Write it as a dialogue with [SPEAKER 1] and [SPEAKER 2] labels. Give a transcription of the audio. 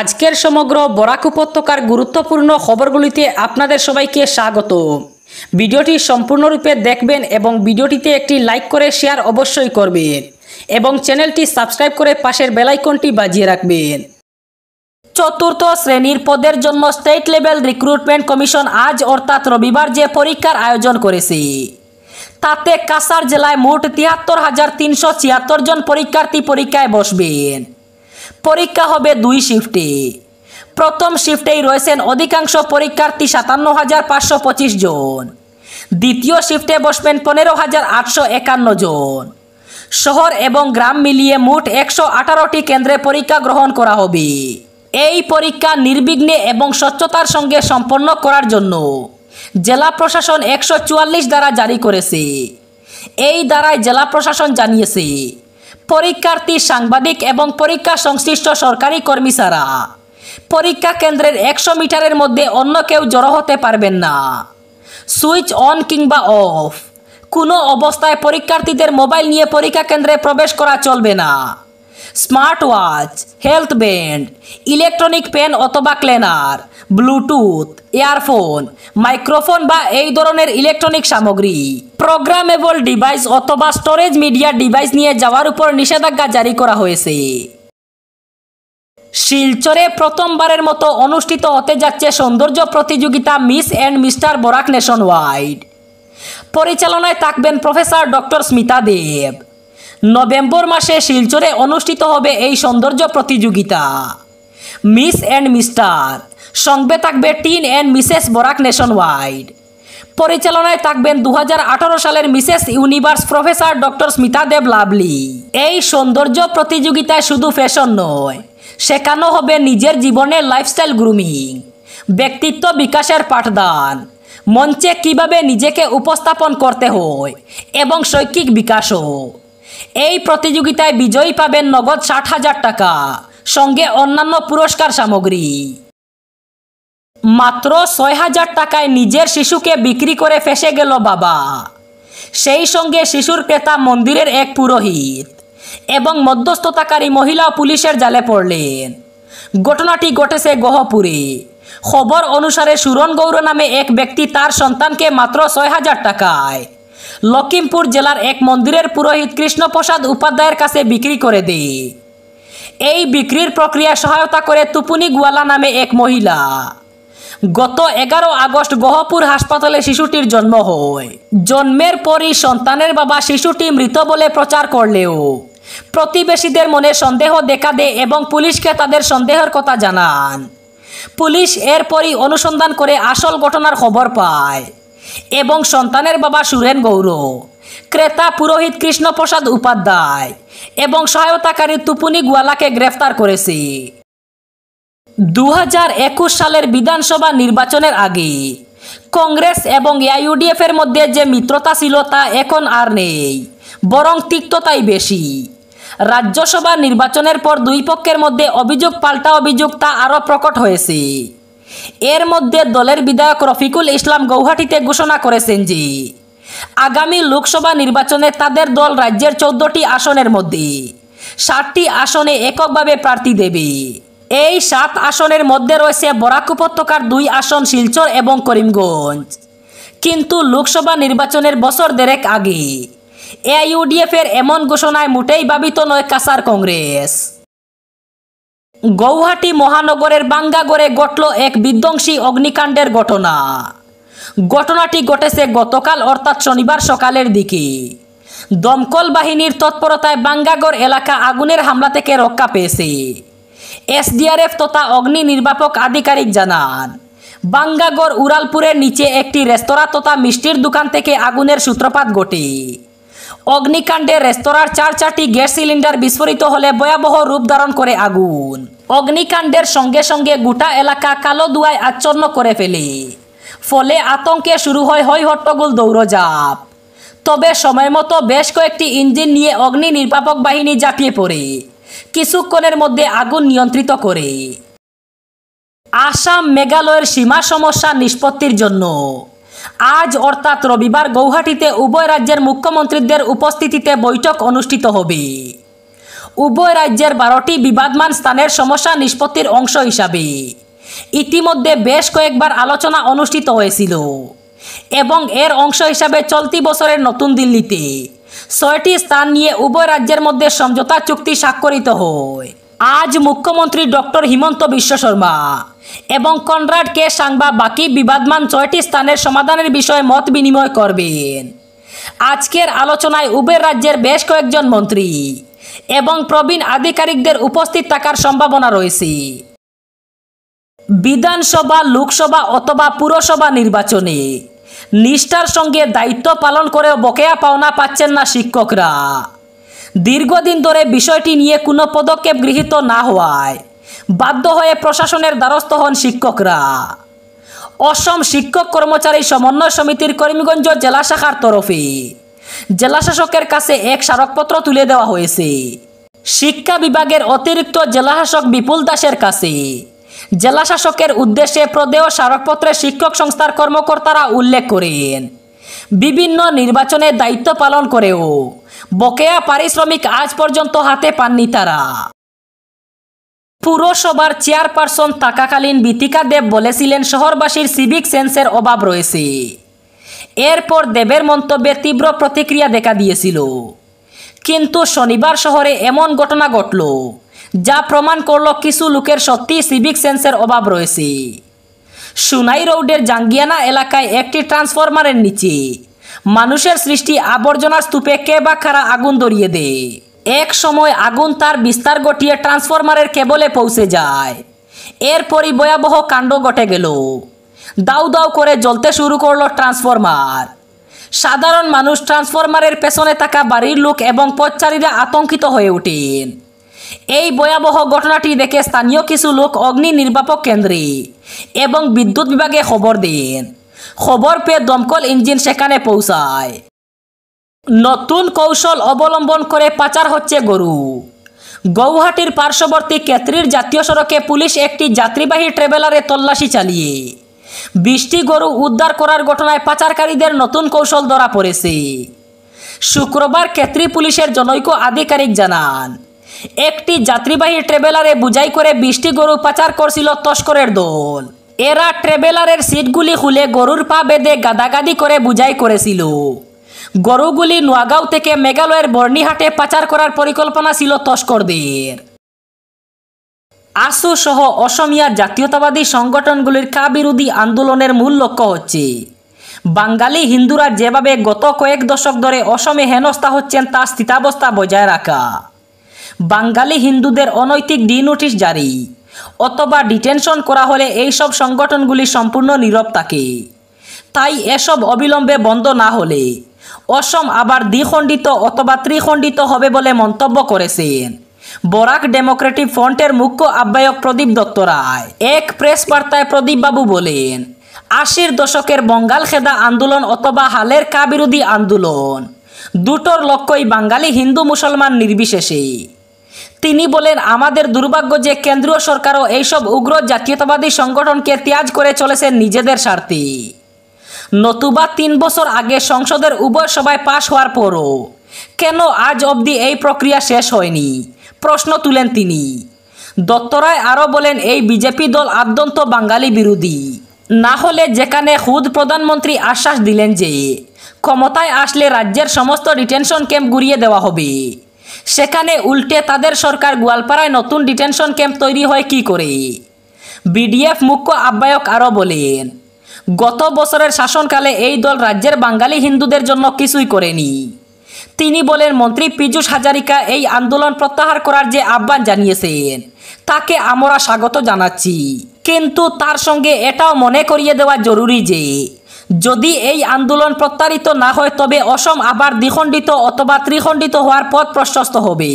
[SPEAKER 1] আজকের সমগ্র বরাক উপত্যকার গুরুত্বপূর্ণ খবরগুলিতে আপনাদের সবাইকে স্বাগত ভিডিওটি সম্পূর্ণরূপে দেখবেন এবং ভিডিওটিতে একটি লাইক করে শেয়ার অবশ্যই করবেন এবং চ্যানেলটি সাবস্ক্রাইব করে পাশের বেলাইকনটি বাজিয়ে রাখবেন চতুর্থ শ্রেণীর পদের জন্য স্টেট লেভেল রিক্রুটমেন্ট কমিশন আজ অর্থাৎ রবিবার যে পরীক্ষার আয়োজন করেছে তাতে কাসার জেলায় মোট তিয়াত্তর হাজার তিনশো ছিয়াত্তর জন পরীক্ষার্থী পরীক্ষায় বসবেন পরীক্ষা হবে দুই শিফটে প্রথম শিফটেই রয়েছেন অধিকাংশ পরীক্ষার্থী সাতান্ন হাজার পাঁচশো পঁচিশ জন দ্বিতীয় শিফটে বসবেন পনেরো হাজার আটশো একান্ন জন শহর এবং গ্রাম মিলিয়ে মোট একশো আঠারোটি কেন্দ্রে পরীক্ষা গ্রহণ করা হবে এই পরীক্ষা নির্বিঘ্নে এবং স্বচ্ছতার সঙ্গে সম্পন্ন করার জন্য জেলা প্রশাসন একশো চুয়াল্লিশ দ্বারা জারি করেছে এই দ্বারায় জেলা প্রশাসন জানিয়েছে পরীক্ষার্থী সাংবাদিক এবং পরীক্ষা সংশ্লিষ্ট সরকারি কর্মী ছাড়া পরীক্ষা কেন্দ্রের একশো মিটারের মধ্যে অন্য কেউ জড়ো হতে পারবেন না সুইচ অন কিংবা অফ কোনো অবস্থায় পরীক্ষার্থীদের মোবাইল নিয়ে পরীক্ষা কেন্দ্রে প্রবেশ করা চলবে না smart watch health band electronic pen অথবা ক্লেনার ব্লুটুথ এয়ারফোন মাইক্রোফোন বা এই ধরনের ইলেকট্রনিক সামগ্রী প্রোগ্রামেবল ডিভাইস অথবা স্টোরেজ মিডিয়া ডিভাইস নিয়ে যাওয়ার উপর নিষেধাজ্ঞা জারি করা হয়েছে শিলচরে প্রথমবারের মতো অনুষ্ঠিত হতে যাচ্ছে সৌন্দর্য প্রতিযোগিতা Miss and Mister Barak nationwide পরিচালনায় থাকবেন professor doctor Smita Deb November মাসে শিলচরে অনুষ্ঠিত হবে এই সৌন্দর্য প্রতিযোগিতা মিস অ্যান্ড মিস্টার সঙ্গে থাকবে teen and Mrs Barak nationwide পরিচালনায় থাকবেন দু সালের Mrs Universe professor doctor Smita Deb lovely এই সৌন্দর্য প্রতিযোগিতায় শুধু ফ্যাশন নয় শেখানো হবে নিজের জীবনের লাইফস্টাইল গ্রুমিং ব্যক্তিত্ব বিকাশের পাঠদান মঞ্চে কিভাবে নিজেকে উপস্থাপন করতে হয় এবং শৈক্ষিক বিকাশও এই প্রতিযোগিতায় বিজয়ী পাবেন নগদ ষাট হাজার টাকা সঙ্গে অন্যান্য পুরস্কার সামগ্রী মাত্র ছয় হাজার টাকায় নিজের শিশুকে বিক্রি করে ফেসে গেল বাবা সেই সঙ্গে শিশুর ক্রেতা মন্দিরের এক পুরোহিত এবং মধ্যস্থতাকারী মহিলা পুলিশের জালে পড়লেন ঘটনাটি ঘটেছে গহপুরে খবর অনুসারে সুরন গৌর নামে এক ব্যক্তি তার সন্তানকে মাত্র ছয় হাজার টাকায় লক্ষিমপুর জেলার এক মন্দিরের পুরোহিত কৃষ্ণপ্রসাদ উপাধ্যায়ের কাছে বিক্রি করে দেই এই বিক্রির প্রক্রিয়া সহায়তা করে তুপুনি গুয়ালা নামে এক মহিলা গত এগারো আগস্ট গহপুর হাসপাতালে শিশুটির জন্ম হয় জন্মের পরই সন্তানের বাবা শিশুটি মৃত বলে প্রচার করলেও প্রতিবেশীদের মনে সন্দেহ দেখা দেয় এবং পুলিশকে তাদের সন্দেহের কথা জানান পুলিশ এরপরই অনুসন্ধান করে আসল ঘটনার খবর পায় এবং সন্তানের বাবা সুরেন গৌর ক্রেতা পুরোহিত কৃষ্ণপ্রসাদ উপাধ্যায় এবং সহায়তাকারী তুপুনি গোয়ালাকে গ্রেফতার করেছে দু একুশ সালের বিধানসভা নির্বাচনের আগে কংগ্রেস এবং এআইউডিএফের মধ্যে যে মিত্রতা ছিল তা এখন আর নেই বরং তিক্ততাই বেশি রাজ্যসভা নির্বাচনের পর দুই পক্ষের মধ্যে অভিযোগ পাল্টা অভিযোগ তা আরও প্রকট হয়েছে এর মধ্যে দলের বিধায়ক রফিকুল ইসলাম গৌহাটিতে ঘোষণা করেছেন যে আগামী লোকসভা নির্বাচনে তাদের দল রাজ্যের চোদ্দটি আসনের মধ্যে ষাটটি আসনে এককভাবে প্রার্থী দেবে এই সাত আসনের মধ্যে রয়েছে বরাক উপত্যকার দুই আসন শিলচর এবং করিমগঞ্জ কিন্তু লোকসভা নির্বাচনের বছর দেড়েক আগে ইউডিএফের এমন ঘোষণায় মোটেই ভাবিত নয় কাসার কংগ্রেস গৌহাটি মহানগরের বাঙ্গাগড়ে ঘটল এক বিধ্বংসী অগ্নিকাণ্ডের ঘটনা ঘটনাটি ঘটেছে গতকাল অর্থাৎ শনিবার সকালের দিকে দমকল বাহিনীর তৎপরতায় বাঙ্গাগড় এলাকা আগুনের হামলা থেকে রক্ষা পেয়েছে এসডিআরএফ তথা অগ্নি নির্বাপক আধিকারিক জানান বাঙ্গাগড় উড়ালপুরের নিচে একটি রেস্তোরাঁ তথা মিষ্টির দোকান থেকে আগুনের সূত্রপাত ঘটে অগ্নিকাণ্ডে রেস্তোরাঁর চার চারটি গ্যাস সিলিন্ডার বিস্ফোরিত হলে ভয়াবহ রূপ ধারণ করে আগুন অগ্নিকাণ্ডের সঙ্গে সঙ্গে গোটা এলাকা কালো দুয়ায় আচ্ছন্ন করে ফেলে ফলে আতঙ্কে শুরু হয় হৈ হট্টগোল দৌড়জাপ তবে সময় মতো বেশ কয়েকটি ইঞ্জিন নিয়ে অগ্নি নির্বাপক বাহিনী ঝাঁপিয়ে পড়ে কিছুক্ষণের মধ্যে আগুন নিয়ন্ত্রিত করে আসাম মেঘালয়ের সীমা সমস্যা নিষ্পত্তির জন্য আজ অর্থাৎ রবিবার গৌহাটিতে উভয় রাজ্যের মুখ্যমন্ত্রীদের উপস্থিতিতে বৈঠক অনুষ্ঠিত হবে উভয় রাজ্যের বারোটি বিবাদমান স্থানের সমস্যা নিষ্পত্তির অংশ হিসাবে ইতিমধ্যে বেশ কয়েকবার আলোচনা অনুষ্ঠিত হয়েছিল এবং এর অংশ হিসাবে চলতি বছরের নতুন দিল্লিতে ছয়টি স্থান নিয়ে উভয় রাজ্যের মধ্যে সমঝোতা চুক্তি স্বাক্ষরিত হয় আজ মুখ্যমন্ত্রী ডক্টর হিমন্ত বিশ্ব শর্মা এবং কনরাড কে সাংবা বাকি বিবাদমান ছয়টি স্থানের সমাধানের বিষয়ে মত বিনিময় করবেন আজকের আলোচনায় উভয় রাজ্যের বেশ কয়েকজন মন্ত্রী এবং প্রবীণ আধিকারিকদের উপস্থিত থাকার সম্ভাবনা রয়েছে বিধানসভা লোকসভা অথবা পুরসভা নির্বাচনে নিষ্ঠার সঙ্গে দায়িত্ব পালন করেও বকেয়া পাওনা পাচ্ছেন না শিক্ষকরা দীর্ঘদিন ধরে বিষয়টি নিয়ে কোনো পদক্ষেপ গৃহীত না হওয়ায় বাধ্য হয়ে প্রশাসনের দ্বারস্থ হন শিক্ষকরা অসম শিক্ষক কর্মচারী সমন্বয় সমিতির করিমগঞ্জ জেলা শাখার তরফে জেলাশাসকের কাছে এক স্মারকপত্র তুলে দেওয়া হয়েছে শিক্ষা বিভাগের অতিরিক্ত জেলাশাসক বিপুল দাসের কাছে জেলাশাসকের উদ্দেশ্যে প্রদেয় স্মারকপত্রে শিক্ষক সংস্থার কর্মকর্তারা উল্লেখ করেন বিভিন্ন নির্বাচনে দায়িত্ব পালন করেও বকেয়া পারিশ্রমিক আজ পর্যন্ত হাতে পাননি তারা পুরসভার চেয়ারপারসন থাকাকালীন বিতিকা দেব বলেছিলেন শহরবাসীর সিভিক সেন্সের অভাব রয়েছে এরপর দেবের মন্তব্যে তীব্র প্রতিক্রিয়া দেখা দিয়েছিল কিন্তু শনিবার শহরে এমন ঘটনা ঘটল যা প্রমাণ করল কিছু লোকের সত্যি সিভিক সেন্সের অভাব রয়েছে সুনাই রোডের জাঙ্গিয়ানা এলাকায় একটি ট্রান্সফরমারের নিচে মানুষের সৃষ্টি আবর্জনার স্তূপে কে বা খারা আগুন ধরিয়ে দেয় এক সময় আগুন তার বিস্তার ঘটিয়ে ট্রান্সফরমারের কেবলে পৌঁছে যায় এরপরই ভয়াবহ কাণ্ড ঘটে গেল দাউ দাউ করে জ্বলতে শুরু করলো ট্রান্সফরমার সাধারণ মানুষ ট্রান্সফরমারের পেছনে থাকা বাড়ির লোক এবং পথচারীরা আতঙ্কিত হয়ে ওঠেন এই ভয়াবহ ঘটনাটি দেখে স্থানীয় কিছু লোক অগ্নি নির্বাপক কেন্দ্রে এবং বিদ্যুৎ বিভাগে খবর দেন খবর পেয়ে দমকল ইঞ্জিন সেখানে পৌঁছায় নতুন কৌশল অবলম্বন করে পাচার হচ্ছে গরু গৌহাটির পার্শ্ববর্তী কেত্রির জাতীয় সড়কে পুলিশ একটি যাত্রীবাহী ট্রেভেলারে তল্লাশি চালিয়ে বৃষ্টি গরু উদ্ধার করার ঘটনায় পাচারকারীদের নতুন কৌশল ধরা পড়েছে শুক্রবার ক্ষেত্রী পুলিশের জনৈক আধিকারিক জানান একটি যাত্রীবাহী ট্রেভেলারে বুঝাই করে বৃষ্টি গরু পাচার করছিল তস্করের দল এরা ট্রেভেলারের সিটগুলি খুলে গরুর পা বেঁধে গাদাগাদি করে বুঝাই করেছিল গরুগুলি নোয়াগাঁও থেকে মেঘালয়ের বর্ণিহাটে পাচার করার পরিকল্পনা ছিল তস্করদের আসো সহ অসমিয়ার জাতীয়তাবাদী সংগঠনগুলির কাবিরোধী আন্দোলনের মূল লক্ষ্য হচ্ছে বাঙালি হিন্দুরা যেভাবে গত কয়েক দশক ধরে অসমে হেনস্থা হচ্ছেন তা স্থিতাবস্থা বজায় রাখা বাঙালি হিন্দুদের অনৈতিক ডি নোটিশ জারি অথবা ডিটেনশন করা হলে এইসব সংগঠনগুলি সম্পূর্ণ নীরব থাকে তাই এসব অবিলম্বে বন্ধ না হলে অসম আবার দ্বিখণ্ডিত অথবা ত্রিখণ্ডিত হবে বলে মন্তব্য করেছেন বরাক ডেমোক্রেটিক ফ্রন্টের মুখ্য আহ্বায়ক প্রদীপ দত্ত রায় এক প্রেস বার্তায় প্রদীপবাবু বলেন আশির দশকের বঙ্গাল খেদা আন্দোলন অথবা হালের কা বিরোধী আন্দোলন দুটোর লক্ষ্যই বাঙালি হিন্দু মুসলমান নির্বিশেষে তিনি বলেন আমাদের দুর্ভাগ্য যে কেন্দ্রীয় সরকারও এইসব উগ্র জাতীয়তাবাদী সংগঠনকে ত্যাজ করে চলেছে নিজেদের স্বার্থে নতুবা তিন বছর আগে সংসদের উভয় সভায় পাশ হওয়ার পরও কেন আজ অবধি এই প্রক্রিয়া শেষ হয়নি প্রশ্ন তুলেন তিনি দত্তরায় আরও বলেন এই বিজেপি দল আদ্যন্ত বাঙালি বিরোধী না হলে যেখানে খুদ প্রধানমন্ত্রী আশ্বাস দিলেন যে ক্ষমতায় আসলে রাজ্যের সমস্ত ডিটেনশন ক্যাম্প ঘুরিয়ে দেওয়া হবে সেখানে উল্টে তাদের সরকার গোয়ালপাড়ায় নতুন ডিটেনশন ক্যাম্প তৈরি হয় কি করে বিডিএফ মুখ্য আহ্বায়ক আরও বলেন গত বছরের শাসনকালে এই দল রাজ্যের বাঙালি হিন্দুদের জন্য কিছুই করেনি তিনি বলেন মন্ত্রী পীযূষ হাজারিকা এই আন্দোলন প্রত্যাহার করার যে আহ্বান জানিয়েছেন তাকে আমরা স্বাগত জানাচ্ছি কিন্তু তার সঙ্গে এটাও মনে করিয়ে দেওয়া জরুরি যে যদি এই আন্দোলন প্রত্যাহৃত না হয় তবে অসম আবার দ্বিখণ্ডিত অথবা ত্রিখণ্ডিত হওয়ার পথ প্রশস্ত হবে